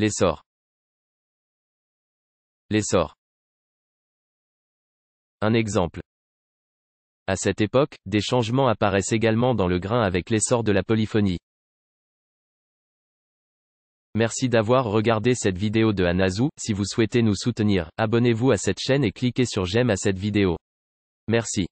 L'essor. L'essor. Un exemple. À cette époque, des changements apparaissent également dans le grain avec l'essor de la polyphonie. Merci d'avoir regardé cette vidéo de Anazou, si vous souhaitez nous soutenir, abonnez-vous à cette chaîne et cliquez sur j'aime à cette vidéo. Merci.